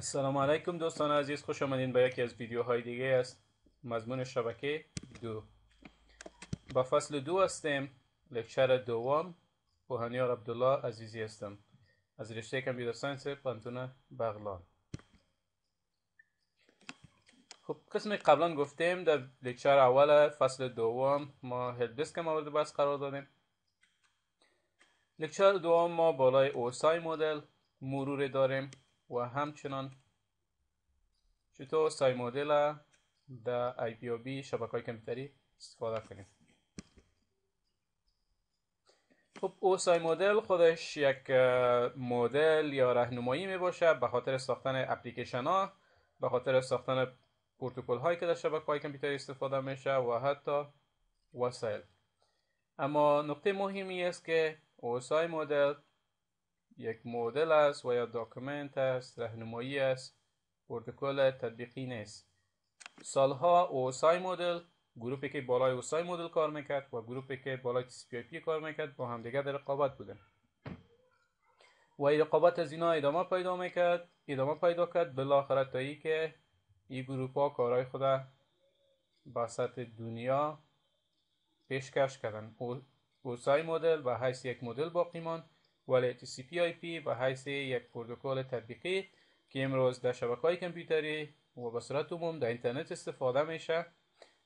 السلام علیکم دوستان عزیز خوش آمدین به یکی از ویدیوهای دیگه است مضمون شبکه دو با فصل دو هستیم لکچر دوم پوهنیار عبدالله عزیزی هستم از رشته کمپیوتر ساینس پانتون بغلان خب قسم قبلا گفتیم در لکچر اول فصل دوم ما هبسک مورد بحث قرار دادیم لکچر دوم ما بالای اوسای مدل مرور داریم و همچنان چطور سای مدل در ای پی او بی شبکه های کمپیوتری استفاده کنیم خب او سای مدل خودش یک مدل یا رهنمایی می باشه به خاطر ساختن اپلیکیشن ها به خاطر ساختن پروتکل هایی که در شبکه های کمپیوتری استفاده میشه و حتی وسایل اما نقطه مهمی است که اوسای مدل یک مدل است و یا داکومنت است رهنمایی است پروتکل تطبیقی نیست سالها اوسای مدل گروپی که بالای اوسای مدل کار میکرد و گروپی که بالای tcp پی کار میکرد با همدیگه در رقابت بودن و این رقابت از اینا ادامه پیدا میکرد ادامه پیدا کرد بالاخره تا ای که این گروپ ها کارهای خود به سطح دنیا پیشکش کردن اوسای مدل و هست یک مدل باقی ماند ولی TCP/IP به حیث یک پروتکل تطبیقی که امروز در شبکه های کمپیوتری و به عموم در اینترنت استفاده میشه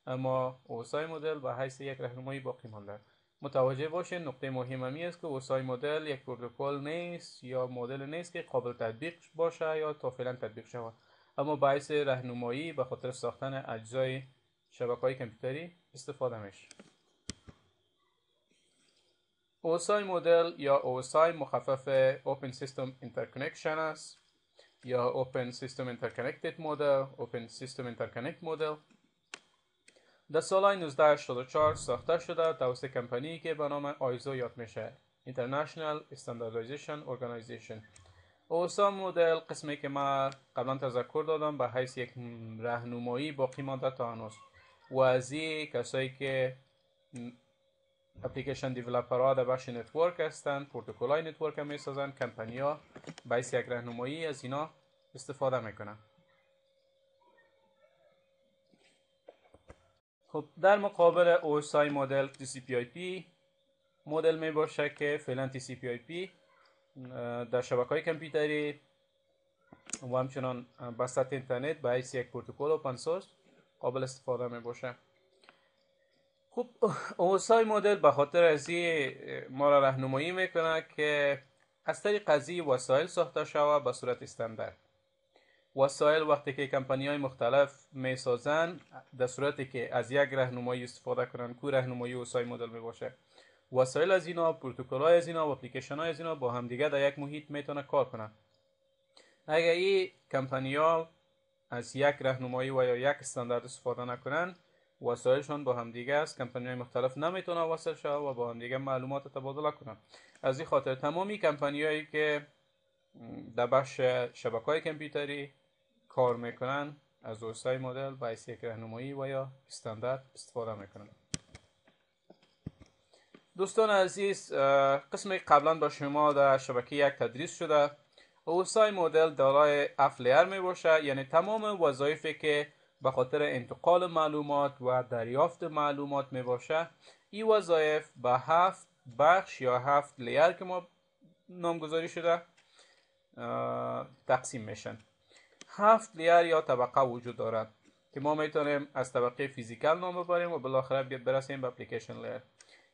اما اوسای مدل به حیث یک رهنمایی باقی مانده متوجه باشین نقطه مهم است که اوسای مدل یک پروتکل نیست یا مدل نیست که قابل تطبیق باشه یا تا فعلا تطبیق شود اما باعث راهنمایی به خاطر ساختن اجزای شبکه های کامپیوتری استفاده میشه OSI مدل یا OSI مخفف Open System Interconnection است یا Open System Interconnected Model Open System Interconnect Model در سال 1984 ساخته شده توسط کمپانی که به نام آیزو یاد میشه International Standardization Organization OSI مدل قسمی که ما قبلا تذکر دادم به حیث یک رهنمایی باقی مانده تا هنوز و از کسایی که اپلیکیشن دیولپر ها در بخش نتورک هستن پروتکل های نتورک هم میسازن کمپنی ها باعث یک رهنمایی از اینا استفاده میکنن خب در مقابل OSI مدل TCP/IP مدل می باشه که فعلا TCP/IP در شبکه های کامپیوتری و همچنان سطح اینترنت با یک پروتکل اوپن سورس قابل استفاده می باشه خب اوسای مدل به خاطر از ما را رهنمایی میکنه که از طریق قضیه وسایل ساخته شوه به صورت استاندارد وسایل وقتی که کمپانی های مختلف می سازن در صورتی که از یک رهنمایی استفاده کنن کو رهنمایی اوسای مدل می باشه وسایل از اینا پروتکل های از اینا و اپلیکیشن های از اینا با دیگه در یک محیط میتونه کار کنن اگر این کمپانی ها از یک رهنمایی و یا یک استاندارد استفاده نکنن وسایلشان با همدیگه است کمپانی مختلف نمیتونه وصل شه و با دیگه معلومات تبادله کنه. از این خاطر تمامی کمپانی هایی که در بخش شبکه های کمپیوتری کار میکنن از اوسای مدل و یک راهنمایی و یا استاندارد استفاده میکنن دوستان عزیز قسم قبلا با شما در شبکه یک تدریس شده اوسای مدل دارای اف لیر می یعنی تمام وظایفی که به خاطر انتقال معلومات و دریافت معلومات می باشه ای وظایف به هفت بخش یا هفت لیر که ما نامگذاری شده تقسیم میشن هفت لیر یا طبقه وجود دارد که ما میتونیم از طبقه فیزیکال نام ببریم و بالاخره برسیم به اپلیکیشن لیر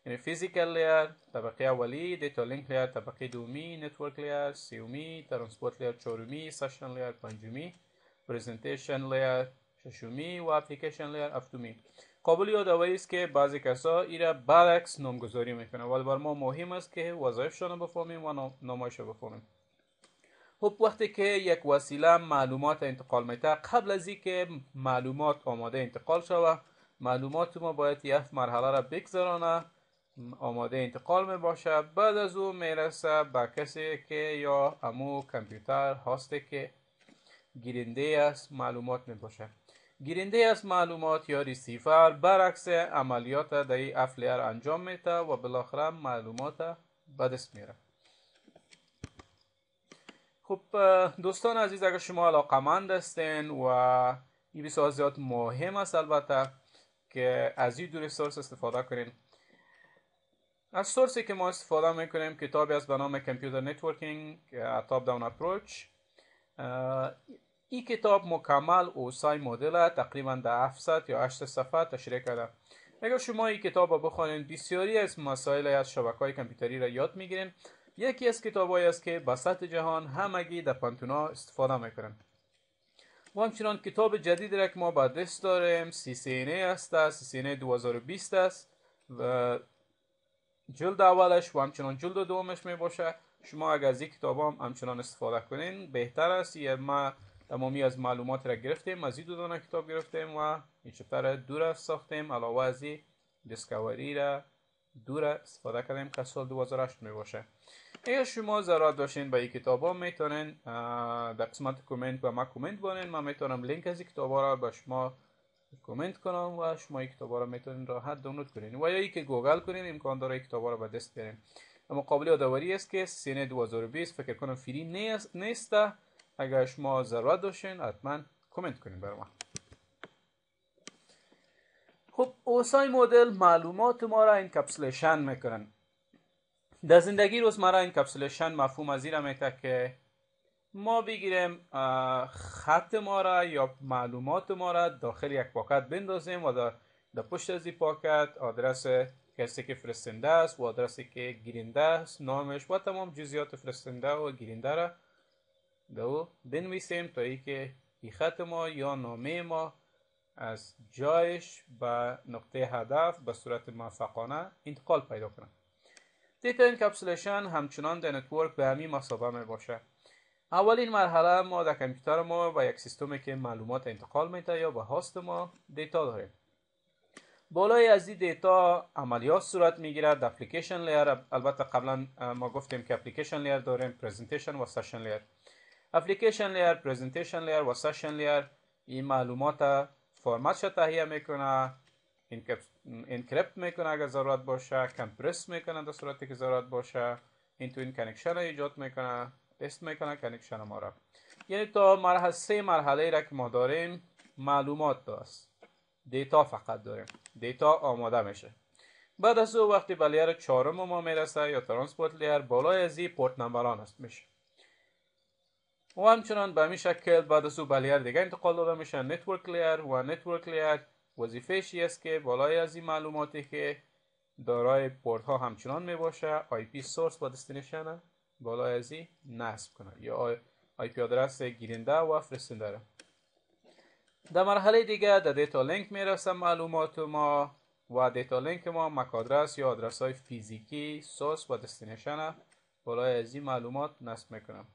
یعنی فیزیکال لیر طبقه اولی دیتا لینک طبقه دومی نتورک لیر سیومی ترانسپورت لیر چهارمی سشن لیر پنجمی پریزنتیشن لیر شومی و اپلیکیشن لیر افتومی قابل یاد است که بعضی کسا ای را برعکس نامگذاری میکنه ولی بر ما مهم است که وظایفشان رو بفهمیم و نمایش رو بفهمیم خب وقتی که یک وسیله معلومات انتقال میته قبل از اینکه معلومات آماده انتقال شوه معلومات ما باید یک مرحله را بگذرانه آماده انتقال می باشه بعد از او میرسه به کسی که یا امو کمپیوتر هاسته که گیرنده است معلومات می باشه گیرنده از معلومات یا ریسیفر برعکس عملیات در این افلیر انجام میته و بالاخره معلومات بدست دست میره خب دوستان عزیز اگر شما مند هستین و این بسیار زیاد مهم است البته که از این دو سورس استفاده کنین از سورسی که ما استفاده میکنیم کتابی است به نام کمپیوتر نتورکینگ اتاپ داون اپروچ این کتاب مکمل اوسای مدل تقریبا در 700 یا 800 صفحه تشریح کرده. اگر شما این کتاب را بخوانید بسیاری از مسائل از شبکه های کامپیوتری را یاد میگیریم یکی از کتابهایی است که به سطح جهان همگی در پانتونا استفاده میکنن و همچنان کتاب جدید را که ما به دست داریم CCNA است CCNA 2020 است و جلد اولش و همچنان جلد دومش می شما اگر از این کتاب همچنان استفاده کنین بهتر است یا یعنی ما تمامی از معلومات را گرفتیم از این دو دانه کتاب گرفتیم و این چپتر را دور ساختیم علاوه از این دیسکاوری را دور استفاده کردیم که سال 2008 می باشه اگر شما ضرورت داشتین به این کتاب ها میتونین در قسمت کومنت و ما کومنت بانین من میتونم لینک از این کتاب ها را به شما کومنت کنم و شما این کتاب ها را میتونین راحت دانلود کنین و یا ای که گوگل کنین امکان داره این کتاب ها را به دست بیارین است که سینه 2020 فکر کنم فری نیست اگر شما ضرورت داشتین حتما کامنت کنین برای ما. خب اوسای مدل معلومات ما را این کپسولیشن میکنن در زندگی این کپسولیشن مفهوم از این که ما بگیریم خط ما را یا معلومات ما را داخل یک پاکت بندازیم و در, پشت از این پاکت آدرس کسی که فرستنده است و آدرسی که گیرنده است نامش و تمام جزیات فرستنده و گیرنده را به او بنویسیم تا ای که خط ما یا نامه ما از جایش به نقطه هدف به صورت موفقانه انتقال پیدا کنه دیتا انکپسولیشن همچنان در نتورک به همین مسابه می باشه اولین مرحله ما در کامپیوتر ما و یک سیستمی که معلومات انتقال می یا به هاست ما دیتا داریم بالای از این دیتا عملیات صورت می در اپلیکیشن لیر البته قبلا ما گفتیم که اپلیکیشن لیر داریم پریزنتیشن و سشن لیر اپلیکیشن لیر پریزنتیشن لیر و سشن لیر این معلومات شد تهیه میکنه انکرپت میکنه اگر ضرورت باشه کمپرس میکنه در صورتی که ضرورت باشه این تو این کنکشن ایجاد میکنه تست میکنه کنکشن ما را یعنی تا مرحله سه مرحله را که ما داریم معلومات داست دیتا فقط داریم دیتا آماده میشه بعد از او وقتی به لیر چهارم ما میرسه یا ترانسپورت لیر بالای از این پورت نمبران است میشه و همچنان به همین شکل بعد از او به لیر دیگه انتقال داده میشه نتورک لیر و نتورک لیر شی است که بالای از این معلوماتی که دارای پورت ها همچنان می باشه آی پی سورس با دستینیشن بالای از این نصب کنه یا آی پی آدرس گیرنده و فرستنده را در مرحله دیگه در دیتا لینک میرسه معلومات ما و دیتا لینک ما مک آدرس یا آدرس های فیزیکی سورس و دستینیشن بالای از این معلومات نصب میکنم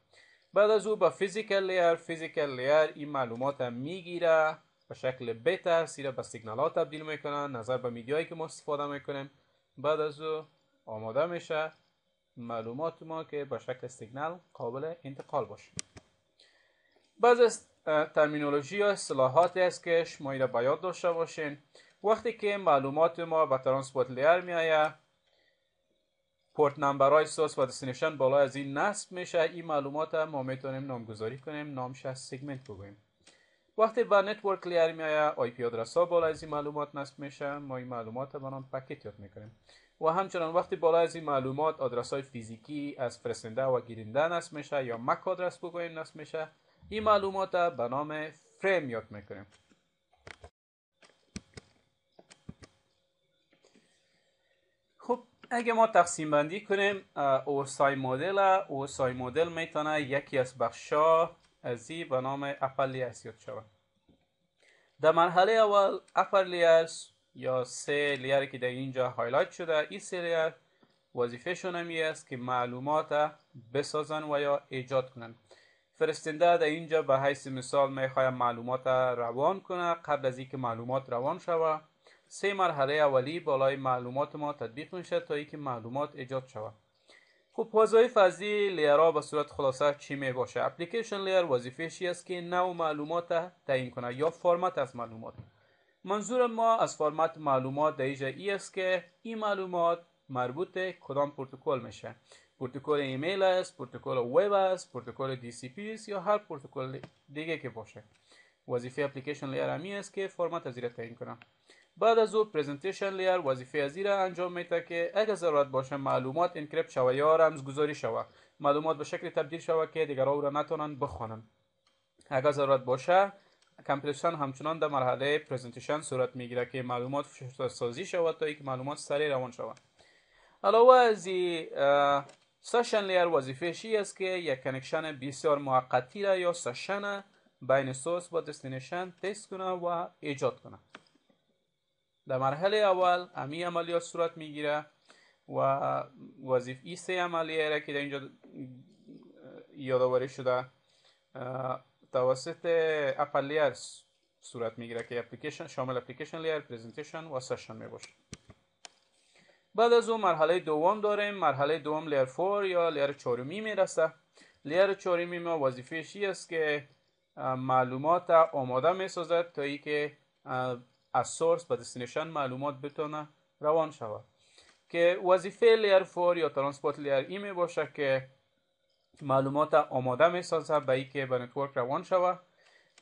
بعد از او به فیزیکل لیر فیزیکل لیر این معلومات میگیره به شکل بهتر سیره به سیگنال ها تبدیل میکنه نظر به میدیایی که ما استفاده میکنیم بعد از او آماده میشه معلومات ما که به شکل سیگنال قابل انتقال باشه بعض از ترمینولوژی و اصطلاحاتی است که شما را به یاد داشته باشین وقتی که معلومات ما به ترانسپورت لیر میآید پورت های سوس و دستینیشن بالا از این نصب میشه این معلومات ما میتونیم نامگذاری کنیم نامش از سگمنت بگویم وقتی با نتورک لیر میایه آی پی آدرس ها بالا از این معلومات نصب میشه ما این معلومات به نام پکت یاد میکنیم و همچنان وقتی بالا از این معلومات آدرس های فیزیکی از فرستنده و گیرنده نصب میشه یا مک آدرس بگوییم نصب میشه این معلومات به نام فریم یاد میکنیم اگه ما تقسیم بندی کنیم اوسای مدل اوسای مدل میتونه یکی از بخشا ازی به نام اپر یاد شود در مرحله اول اپر یا سه لیر که در اینجا هایلایت شده این سه لیر وظیفه شون است که معلومات بسازن و یا ایجاد کنن فرستنده در اینجا به حیث مثال میخوایم معلومات روان کنه قبل از اینکه معلومات روان شوه سه مرحله اولی بالای معلومات ما تطبیق میشه تا اینکه معلومات ایجاد شود خب وظایف از این لیرها به صورت خلاصه چی می باشه اپلیکیشن لیر وظیفه است که نو معلومات تعیین کنه یا فرمت از معلومات منظور ما از فرمت معلومات ایجا ای است که این معلومات مربوط کدام پروتکل میشه پروتکل ایمیل است پروتکل وب است پروتکل دی سی پی است یا هر پروتکل دیگه که باشه وظیفه اپلیکیشن لیر است که فرمت از تعیین کنه بعد از او پرزنتیشن لیر وظیفه از را انجام میده که اگر ضرورت باشه معلومات انکریپت شوه یا گذاری شوه معلومات به شکل تبدیل شوه که دیگر او را نتونن بخوانن اگر ضرورت باشه کمپلیشن همچنان در مرحله پرزنتیشن صورت میگیره که معلومات سازی شود تا یک معلومات سریع روان شود علاوه از سشن لیر وظیفه شی است که یک کنکشن بسیار موقتی را یا سشن بین سورس با دستینیشن تست کنه و ایجاد کنه در مرحله اول امی عملیات صورت میگیره و وظیفه سه عملیه را که در اینجا یادآوری شده توسط اپل لیر صورت میگیره که اپلیکیشن شامل اپلیکیشن لیر پریزنتیشن و سشن میباشه بعد از اون مرحله دوم داریم مرحله دوم لیر فور یا لیر چهارمی میرسه لیر چهارمی ما وظیفه است که معلومات آماده سازد تا ای که از سورس به دستینیشن معلومات بتونه روان شود که وظیفه لیر فور یا ترانسپورت لیر ای می باشه که معلومات آماده می سازه به که به نتورک روان شود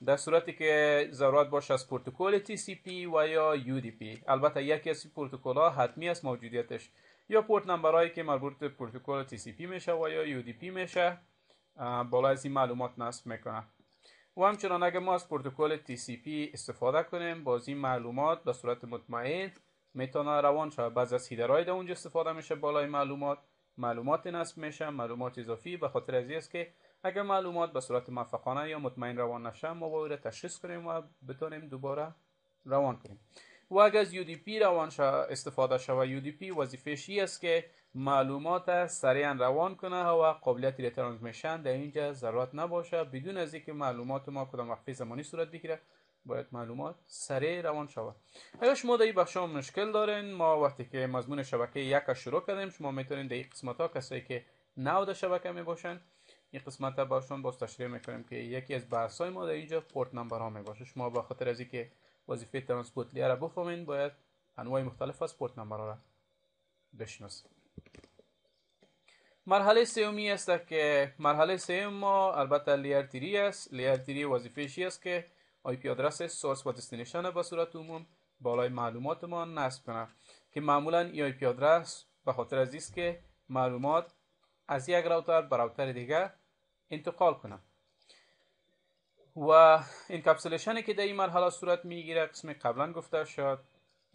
در صورتی که ضرورت باشه از پروتکل TCP و یا UDP البته یکی از پروتکل ها حتمی است موجودیتش یا پورت هایی که مربوط به پروتکل TCP میشه و یا UDP میشه بالا از این معلومات نصب میکنه و همچنان اگر ما از پروتکل TCP استفاده کنیم باز این معلومات به صورت مطمئن میتونه روان شود بعض از هیدرهای در اونجا استفاده میشه بالای معلومات معلومات نصب میشه معلومات اضافی به خاطر از است که اگر معلومات به صورت موفقانه یا مطمئن روان نشه ما باید تشخیص کنیم و بتونیم دوباره روان کنیم و اگر از UDP روان شا استفاده شوه UDP وظیفه ای است که معلومات سریعا روان کنه و قابلیت میشن در اینجا ضرورت نباشه بدون از اینکه معلومات ما کدام وقفه زمانی صورت بگیره باید معلومات سریع روان شود اگر شما در این بخش مشکل دارین ما وقتی که مضمون شبکه یک شروع کردیم شما میتونید در این قسمت ها کسایی که نو شبکه می این قسمت ها باشون باز تشریح میکنیم که یکی از بحث های ما در اینجا پورت نمبر ها می باشه شما به خاطر از اینکه وظیفه ترانسپورت را بفهمین باید انواع مختلف از پورت نمبر را بشناسید. مرحله سومی است که مرحله سوم ما البته لیر تیری است لیر تیری وظیفه است که آی پی آدرس سورس و دستینیشن به صورت عموم بالای معلومات ما نصب کنه که معمولا ای آی پی آدرس به خاطر از است که معلومات از یک راوتر به راوتر دیگه انتقال کنه و انکپسولیشنی که در این مرحله صورت میگیره قسم قبلا گفته شد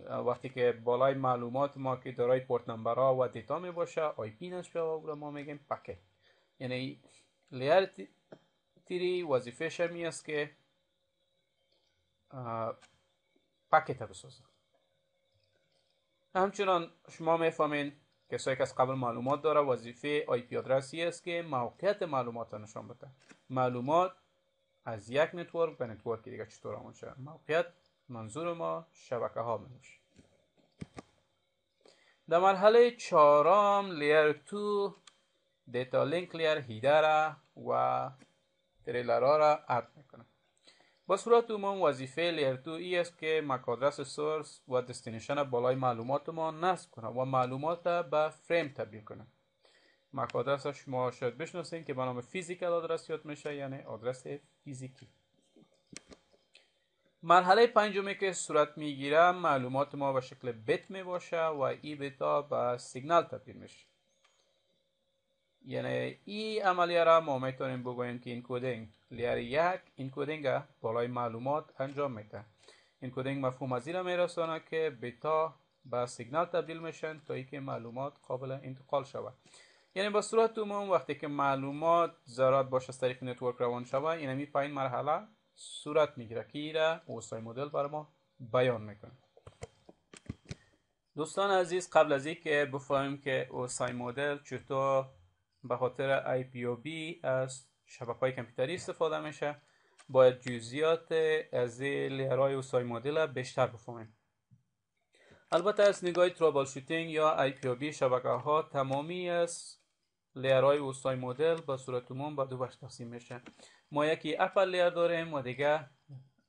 وقتی که بالای معلومات ما که دارای پورت ها و دیتا می باشه آی پی نش ما میگیم پکت یعنی لیر تیری وظیفه شمی است که پکت بسازه همچنان شما میفهمین کسایی که از قبل معلومات داره وظیفه آی پی آدرسی است که موقعیت معلومات نشان بده معلومات از یک نتورک به نتورک دیگه چطور آمون شد موقعیت منظور ما شبکه ها میشه در مرحله چهارم لیر تو دیتا لینک لیر هیده را و ها را ارد میکنه با صورت عموم وظیفه لیر تو ای است که مکادرس سورس و دستینشن بالای معلومات ما نصب کنه و معلومات را به فریم تبدیل کنه مک شما شاید بشناسین که به نام فیزیکال آدرس یاد میشه یعنی آدرس فیزیکی مرحله پنجمی که صورت میگیره معلومات ما به شکل بت می باشه و ای بتا به سیگنال تبدیل میشه یعنی ای عملیه را ما میتونیم بگوییم که انکودنگ لیر یک اینکودینگ بالای معلومات انجام میده اینکودینگ مفهوم از را میرسانه که بتا به سیگنال تبدیل میشن تا ای که معلومات قابل انتقال شود یعنی با صورت عموم وقتی که معلومات ذرات باش از طریق نتورک روان شوه این می پایین مرحله صورت میگیره که ایره اوسای مدل برای ما بیان میکنه دوستان عزیز قبل از اینکه بفهمیم که اوسای مدل چطور به خاطر بی از شبکه های کامپیوتری استفاده میشه باید جزئیات از لیرهای اوسای مدل بیشتر بفهمیم البته از نگاه ترابل شوتینگ یا بی شبکه ها تمامی از لیرهای اوستای مدل با صورت عموم به دو بخش تقسیم میشه ما یکی اپر لیر داریم و دیگه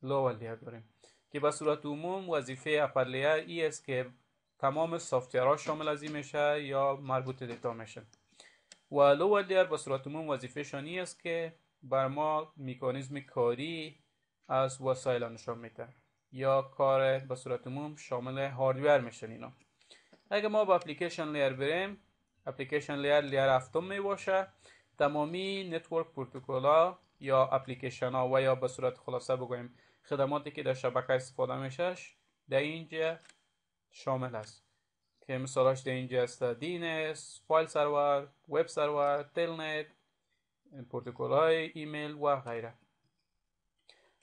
لوور لیر داریم که با صورت عموم وظیفه اپر لیر ای است که تمام ها شامل از میشه یا مربوط دیتا میشه و لوور لیر با صورت عموم وظیفه شانی است که بر ما میکانیزم کاری از وسایل نشان میده یا کار با صورت عموم شامل هاردویر میشن اینا اگه ما با اپلیکیشن لیر بریم اپلیکیشن لیر لیر هفتم می باشه تمامی نتورک پروتکل یا اپلیکیشن ها و یا به صورت خلاصه بگویم خدماتی که در شبکه استفاده میشه در اینجا شامل است که مثالاش در اینجا است دینس، فایل سرور، وب سرور، تلنت، پروتکل های ایمیل و غیره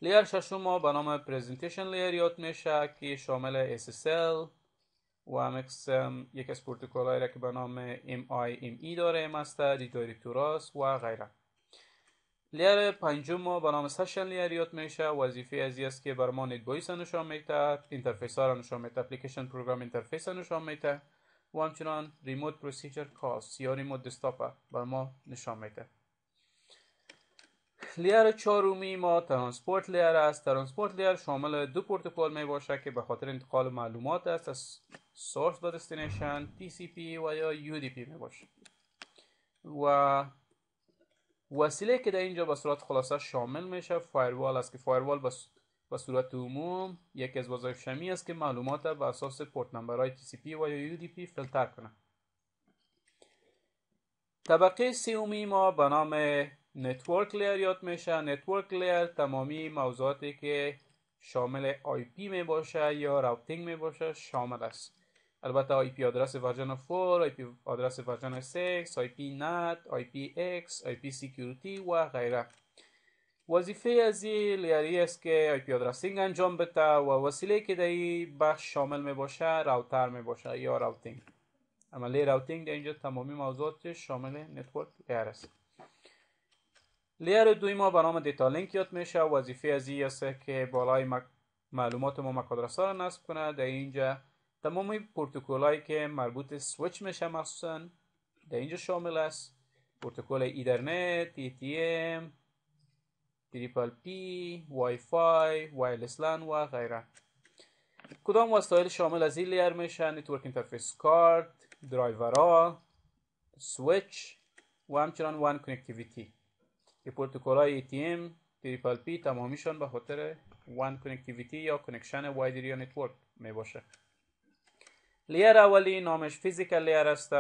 لیر ششم به نام پریزنتیشن لیر یاد میشه که شامل SSL OMX یک از هایی را که به نام MIME داره است دیتوریتوراس و غیره لیر پنجم ما به نام سشن لیر یاد میشه وظیفه از است که بر ما نیت بایس نشان میده انترفیس ها را نشان میده اپلیکیشن پروگرام ها نشان میده و همچنان ریموت پروسیجر کاس یا ریموت دستاپ بر ما نشان میده لیر چارومی ما ترانسپورت لیر است ترانسپورت لیر شامل دو پروتکل می باشد که به خاطر انتقال معلومات است از سورس به دستینیشن TCP و یا UDP می باشد و وسیله که در اینجا به صورت خلاصه شامل میشه فایروال است که فایروال به صورت عموم یکی از وظایف شمی است که معلومات به اساس پورت سی TCP و یا UDP فیلتر کنه طبقه سیومی ما به نام نتورک لیر یاد میشه نتورک لیر تمامی موضوعاتی که شامل آی پی می باشه یا راوتینگ می باشه شامل است البته آی پی آدرس ورژن 4 آی آدرس ورژن 6 آی پی نت آی پی ایکس آی پی سیکیوریتی و غیره وظیفه از این لیری است که آی پی آدرسینگ انجام بده و وسیله که در این بخش شامل می باشه راوتر می باشه یا راوتینگ عملی راوتینگ در اینجا تمامی موضوعات شامل نتورک لیر است لیر دوی ما به نام دیتا لینک یاد میشه وظیفه از این است که بالای معلومات ما مکادرسا را نصب کنه در اینجا تمام پروتکل هایی که مربوط سویچ میشه مخصوصا در اینجا شامل است پروتکل ایدرنت، ETM، تریپل پی، وای فای، وایرلس لان و غیره کدام وسایل شامل از این لیر میشن نتورک اینترفیس کارت درایورها سویچ و همچنان وان کانکتیویتی که پروتکل های ATM تریپل پی تمامیشان به خاطر وان کنکتیویتی یا کنکشن واید یا نتورک می باشه لیر اولی نامش فیزیکال لیر است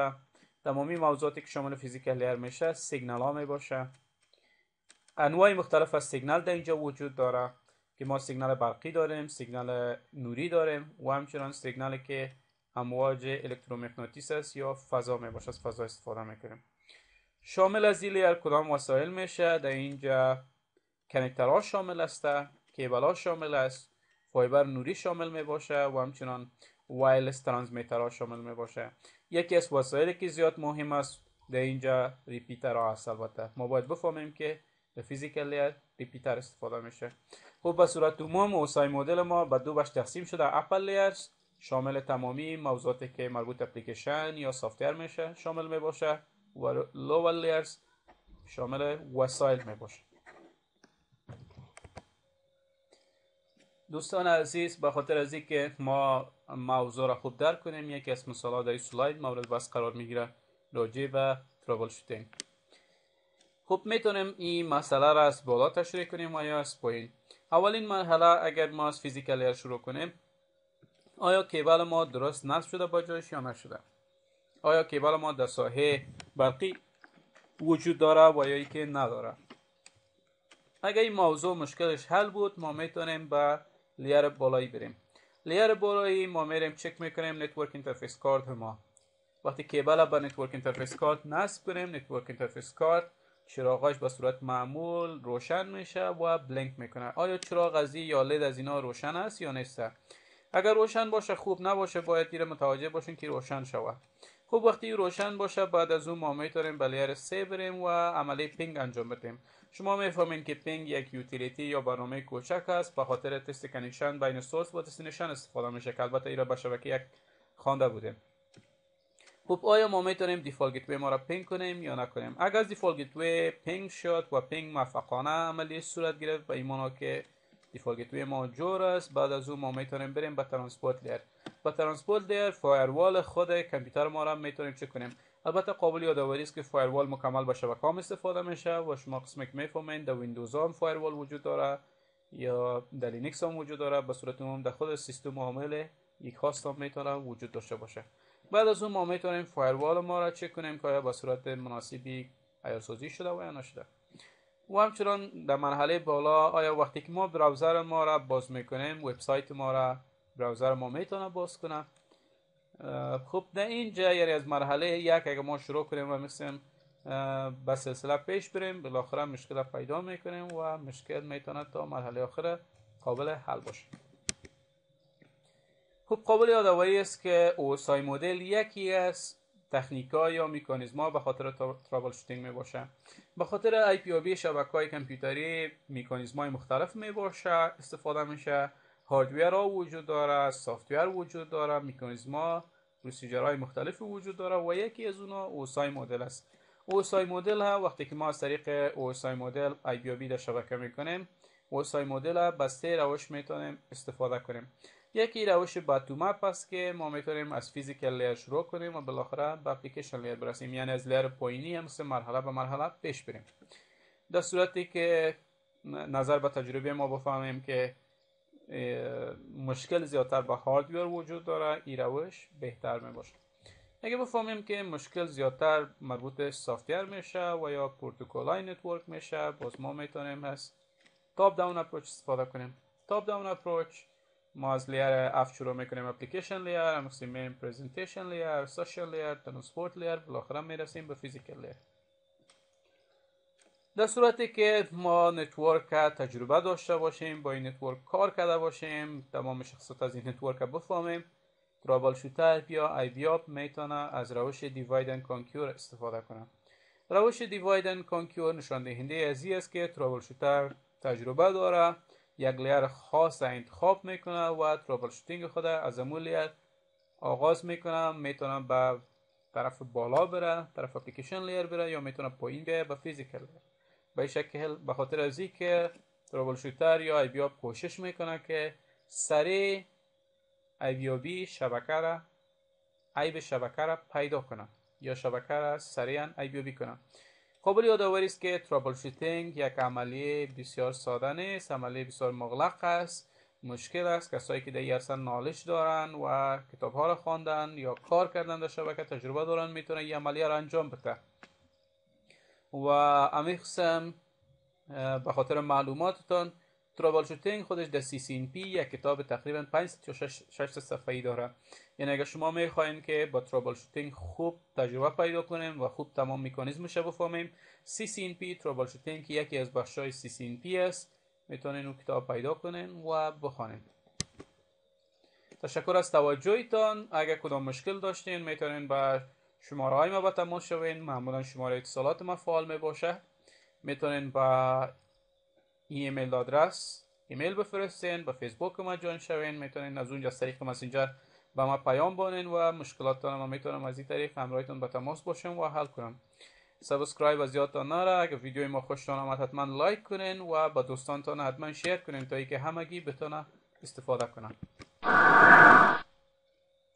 تمامی موضوعاتی که شامل فیزیکل لیر میشه سیگنال ها می انواع مختلف از سیگنال در اینجا وجود داره که ما سیگنال برقی داریم سیگنال نوری داریم و همچنان سیگنال که امواج الکترومغناطیس است یا فضا می از فضا استفاده میکنیم شامل از زیلی از کدام وسایل میشه در اینجا ها شامل است کیبل ها شامل است فایبر نوری شامل می باشه و همچنان ترانزمیتر ها شامل می باشه یکی از وسایلی که زیاد مهم است در اینجا ها هست البته ما باید بفهمیم که در فیزیکل لیر ریپیتر استفاده میشه خب به صورت عموم اوسای مدل ما به دو بخش تقسیم شده اپل لیرز شامل تمامی موضوعاتی که مربوط اپلیکیشن یا سافتور میشه شامل می باشه و شامل وسایل می باشه دوستان عزیز به خاطر از اینکه ما موضوع را خوب درک کنیم یکی از مثال در این سلاید مورد بس قرار میگیره راجع و ترابل شوتینگ می میتونیم این مسئله را از بالا تشریح کنیم و یا از پایین اولین مرحله اگر ما از فیزیکال لیر شروع کنیم آیا کیبل ما درست نصب شده با جایش یا نشده آیا کیبل ما در ساحه برقی وجود داره و یا که نداره اگر این موضوع مشکلش حل بود ما میتونیم به لیر بالایی بریم لیر بالایی ما میریم چک میکنیم نتورک اینترفیس کارت ما وقتی کیبل به نتورک اینترفیس کارت نصب کنیم نتورک اینترفیس کارت چراغاش به صورت معمول روشن میشه و بلینک میکنه آیا چراغ از یا لید از اینا روشن است یا نیست اگر روشن باشه خوب نباشه باید دیر متوجه باشین که روشن شود خب وقتی روشن باشه بعد از اون ما میتونیم به لیر سه بریم و عملی پینگ انجام بدیم شما میفهمین که پینگ یک یوتیلیتی یا برنامه کوچک است به خاطر تست کنکشن بین سورس و دستینیشن استفاده میشه که البته ایرا به شبکه یک خوانده بودیم خب آیا ما میتونیم دیفال گیتوی ما را پینگ کنیم یا نکنیم اگر دیفالت گیتوی پینگ شد و پینگ موفقانه عملی صورت گرفت به این که دیفال گیتوی ما جور است بعد از او ما میتونیم بریم به ترانسپورت لیر با ترانسپورت لیر فایروال خود کامپیوتر ما را میتونیم چک کنیم البته قابل یادآوری است که فایروال مکمل به شبکه استفاده میشه و شما قسمی که میفهمین در ویندوز هم فایروال وجود داره یا در لینکس هم وجود داره به صورت عموم در خود سیستم عامل یک هاست هم میتونه وجود داشته باشه بعد از اون ما میتونیم فایروال ما را چک کنیم که آیا به صورت مناسبی شده و یا نشده و همچنان در مرحله بالا آیا وقتی که ما براوزر ما را باز میکنیم وبسایت ما را براوزر ما میتونه باز کنه خب نه اینجا یعنی از مرحله یک اگه ما شروع کنیم و مثل به سلسله پیش بریم بالاخره مشکل پیدا میکنیم و مشکل میتونه تا مرحله آخر قابل حل باشه خب قابل یادآوری است که اوسای مدل یکی است ها یا میکانیزم ها به خاطر ترابل شوتینگ می باشه به خاطر ای پی او بی شبکه های کامپیوتری میکانیزم های مختلف می باشه استفاده میشه هاردویر ها وجود داره سافتویر وجود داره میکانیزم ها پروسیجر مختلف وجود داره و یکی از اونها اوسای مدل است اوسای مدل ها وقتی که ما از طریق اوسای مدل ای پی او بی در شبکه میکنیم اوسای مدل ها بسته روش میتونیم استفاده کنیم یکی روش اپ است که ما میتونیم از فیزیکال لیر شروع کنیم و بالاخره به اپلیکیشن لیر برسیم یعنی از لیر پایینی هم سه مرحله به مرحله پیش بریم در صورتی که نظر به تجربه ما بفهمیم که مشکل زیادتر به هاردویر وجود داره این روش بهتر می باشه اگه بفهمیم که مشکل زیادتر مربوط به میشه و یا پروتکل نتورک میشه باز ما میتونیم هست تاپ داون اپروچ استفاده کنیم تاپ داون اپروچ ما از لیر اف شروع میکنیم اپلیکیشن لیر هم میخصیم پریزنتیشن لیر سوشل لیر ترانسپورت لیر بالاخره میرسیم به فیزیکل لیر در صورتی که ما نتورک تجربه داشته باشیم با این نتورک کار کرده باشیم تمام شخصات از این نتورک بفهمیم ترابل شوتر یا ای بی بیاب میتونه از روش دیواید اند کانکیور استفاده کنه روش دیواید اند کانکیور نشان دهنده ازی است که ترابل تجربه داره یک لیر خاص انتخاب میکنه و ترابل شوتینگ خود از امون لیر آغاز میکنه میتونه به طرف بالا بره طرف اپلیکیشن لیر بره یا میتونه پایین بیایه به فیزیکل لیر به شکل به خاطر از که ترابل شوتر یا ای کوشش میکنه که سری ای بیابی شبکه را عیب شبکه را پیدا کنه یا شبکه را سریعا ای کنه قابل خب، یادآوری است که ترابل شوتینگ یک عملیه بسیار ساده نیست عملیه بسیار مغلق است مشکل است کسایی که در یرسا نالش دارن و کتاب ها را خواندن یا کار کردن در شبکه تجربه دارن میتونن این عملیه را انجام بده و امیخسم قسم به خاطر معلوماتتان ترابل شوتینگ خودش در سی پی یک کتاب تقریبا 5 تا 6 صفحه‌ای داره یعنی اگر شما میخواین که با ترابل شوتینگ خوب تجربه پیدا کنیم و خوب تمام مکانیزم رو بفهمیم سی سی پی ترابل شوتینگ یکی از بخش‌های سی سی پی است میتونین اون کتاب پیدا کنین و بخونین تشکر از توجهتان اگر کدام مشکل داشتین میتونین به شماره های ما با تماس شوین معمولا شماره اتصالات ما فعال می میتونین با ایمیل آدرس ایمیل بفرستین به فیسبوک ما جوین شوین میتونین از اونجا طریق مسنجر به ما پیام بانین و مشکلات ما میتونم از این طریق همراهتون به تماس باشم و حل کنم سابسکرایب از یادتان نره اگه ویدیوی ما خوشتان آمد حتما لایک کنین و با دوستانتان حتما شیر کنین تا که همگی بتونه استفاده کنن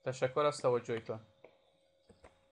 تشکر از توجهتان